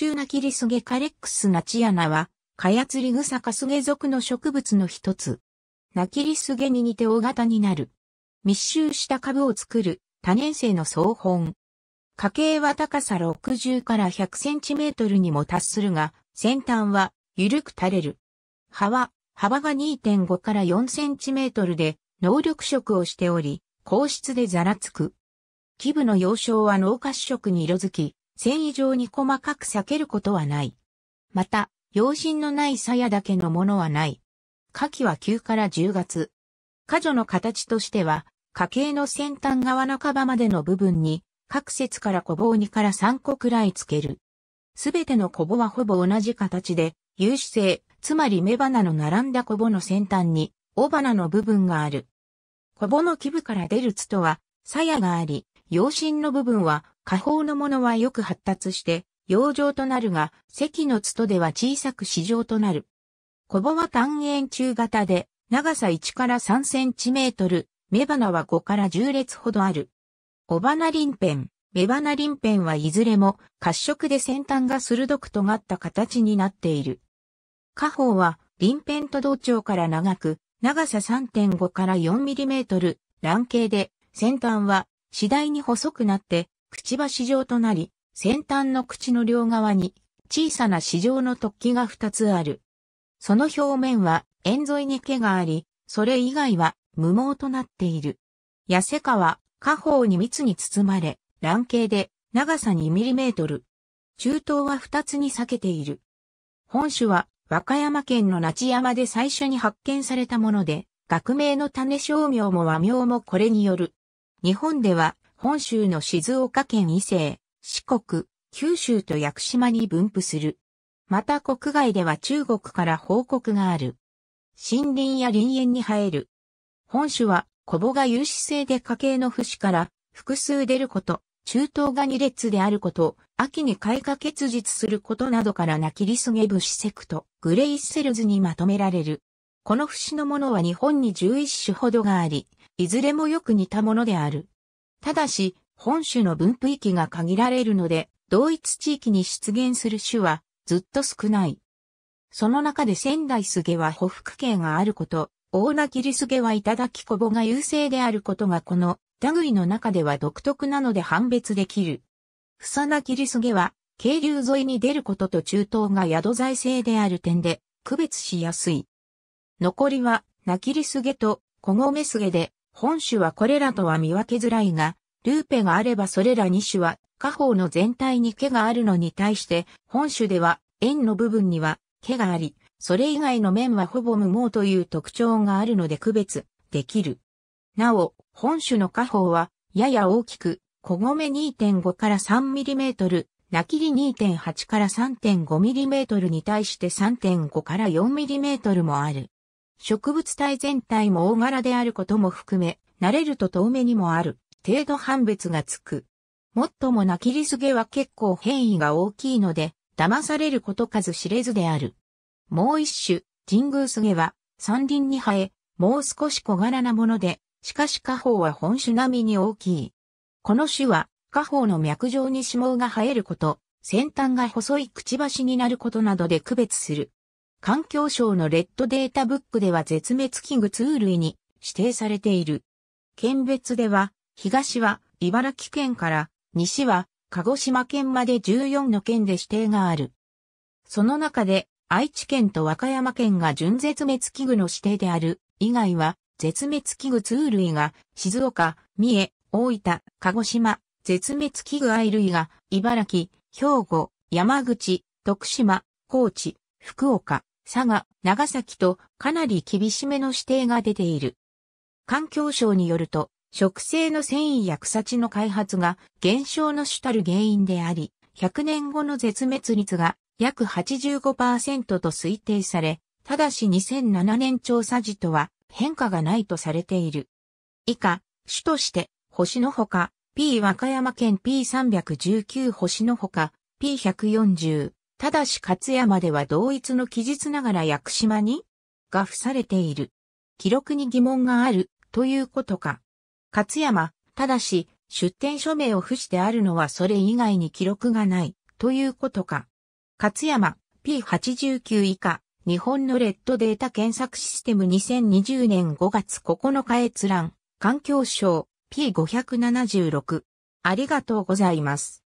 秀なキリスゲカレックスナチアナは、カヤツリグサカスゲ属の植物の一つ。ナキリスゲに似て大型になる。密集した株を作る多年生の総本。家計は高さ60から100センチメートルにも達するが、先端は緩く垂れる。葉は幅が2.5から4センチメートルで能力色をしており、硬質でざらつく。基部の幼少は脳褐色に色づき、繊維状に細かく裂けることはない。また、養心のない鞘だけのものはない。下記は9から10月。花女の形としては、家計の先端側のばまでの部分に、各節から小棒2から3個くらいつける。すべての小棒はほぼ同じ形で、有刺性、つまり雌花の並んだ小棒の先端に、尾花の部分がある。小棒の基部から出る筒とは、鞘があり、養心の部分は下方のものはよく発達して、洋上となるが、石の都では小さく市場となる。小ボは単円中型で、長さ1から3センチメートル、雌花は5から10列ほどある。尾花林辺、雌花ペ辺はいずれも褐色で先端が鋭く尖った形になっている。下方はペ辺と同調から長く、長さ3.5から4ミリメートル、卵形で、先端は次第に細くなってくちばし状となり、先端の口の両側に小さな市場の突起が2つある。その表面は円沿いに毛があり、それ以外は無毛となっている。痩せ皮は下方に密に包まれ、卵形で長さ2トル。中東は2つに裂けている。本種は和歌山県の那智山で最初に発見されたもので、学名の種商名も和名もこれによる。日本では本州の静岡県伊勢、四国、九州と屋久島に分布する。また国外では中国から報告がある。森林や林園に生える。本種は、コボが有刺性で家系の節から複数出ること、中東が二列であること、秋に開花結実することなどからナキリスゲブシセクト、グレイセルズにまとめられる。この節のものは日本に11種ほどがあり、いずれもよく似たものである。ただし、本種の分布域が限られるので、同一地域に出現する種はずっと少ない。その中で仙台スゲは補服系があること、大名切スゲは頂きこぼが優勢であることがこの類の中では独特なので判別できる。さ名切スゲは、渓流沿いに出ることと中東が宿財政である点で区別しやすい。残りは、な切りすげと小米メスで、本種はこれらとは見分けづらいが、ルーペがあればそれら2種は、下方の全体に毛があるのに対して、本種では、円の部分には毛があり、それ以外の面はほぼ無毛という特徴があるので区別できる。なお、本種の下方は、やや大きく、小米2.5から 3mm、なきり2.8から 3.5mm に対して3.5から 4mm もある。植物体全体も大柄であることも含め、慣れると遠目にもある、程度判別がつく。もっともなきりすげは結構変異が大きいので、騙されること数知れずである。もう一種、神宮すげは、山林に生え、もう少し小柄なもので、しかし下方は本種並みに大きい。この種は、下方の脈状に脂毛が生えること、先端が細いくちばしになることなどで区別する。環境省のレッドデータブックでは絶滅危惧ツー類に指定されている。県別では、東は茨城県から西は鹿児島県まで14の県で指定がある。その中で愛知県と和歌山県が準絶滅危惧の指定である以外は絶滅危惧通類が静岡、三重、大分、鹿児島、絶滅危惧愛類が茨城、兵庫、山口、徳島、高知、福岡、佐賀、長崎とかなり厳しめの指定が出ている。環境省によると、植生の繊維や草地の開発が減少の主たる原因であり、100年後の絶滅率が約85%と推定され、ただし2007年調査時とは変化がないとされている。以下、主として、星のほか、P 和歌山県 P319 星のほか、P140、ただし勝山では同一の記述ながら薬島にが付されている。記録に疑問があるということか。勝山、ただし出典署名を付してあるのはそれ以外に記録がないということか。勝山 P89 以下日本のレッドデータ検索システム2020年5月9日閲覧環境省 P576 ありがとうございます。